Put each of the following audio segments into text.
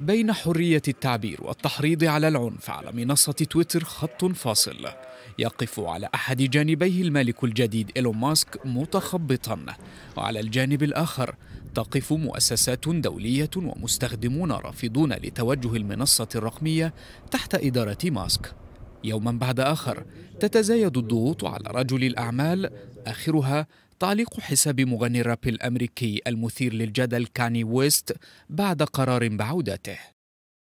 بين حرية التعبير والتحريض على العنف على منصة تويتر خط فاصل يقف على أحد جانبيه المالك الجديد إيلون ماسك متخبطا وعلى الجانب الآخر تقف مؤسسات دولية ومستخدمون رافضون لتوجه المنصة الرقمية تحت إدارة ماسك يوما بعد آخر تتزايد الضغوط على رجل الأعمال آخرها تعليق حساب مغني الراب الأمريكي المثير للجدل كاني ويست بعد قرار بعودته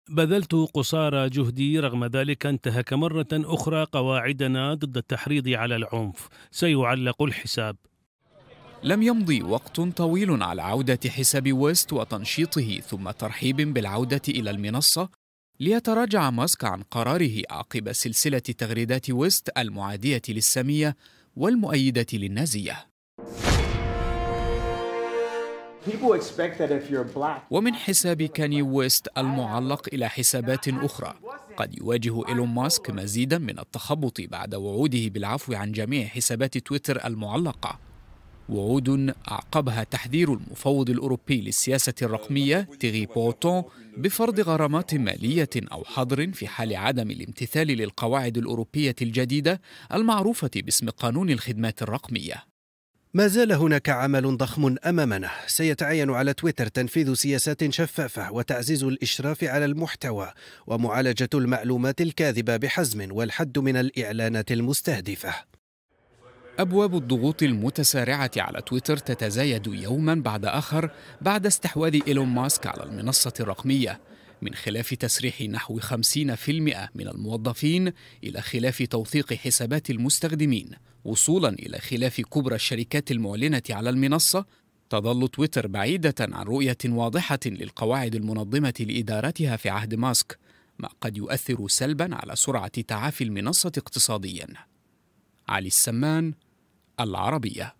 بذلت قصارى جهدي رغم ذلك انتهك مرة أخرى قواعدنا ضد التحريض على العنف سيعلق الحساب لم يمضي وقت طويل على عودة حساب ويست وتنشيطه ثم ترحيب بالعودة إلى المنصة ليتراجع ماسك عن قراره عقب سلسلة تغريدات ويست المعادية للسامية والمؤيدة للنازية ومن حساب كاني ويست المعلق إلى حسابات أخرى قد يواجه إيلون ماسك مزيدا من التخبط بعد وعوده بالعفو عن جميع حسابات تويتر المعلقة وعود أعقبها تحذير المفوض الأوروبي للسياسة الرقمية تيغي بوتون بفرض غرامات مالية أو حظر في حال عدم الامتثال للقواعد الأوروبية الجديدة المعروفة باسم قانون الخدمات الرقمية ما زال هناك عمل ضخم امامنا سيتعين على تويتر تنفيذ سياسات شفافه وتعزيز الاشراف على المحتوى ومعالجه المعلومات الكاذبه بحزم والحد من الاعلانات المستهدفه ابواب الضغوط المتسارعه على تويتر تتزايد يوما بعد اخر بعد استحواذ ايلون ماسك على المنصه الرقميه من خلاف تسريح نحو 50% من الموظفين إلى خلاف توثيق حسابات المستخدمين وصولا إلى خلاف كبرى الشركات المعلنة على المنصة تظل تويتر بعيدة عن رؤية واضحة للقواعد المنظمة لإدارتها في عهد ماسك ما قد يؤثر سلبا على سرعة تعافي المنصة اقتصاديا علي السمان العربيه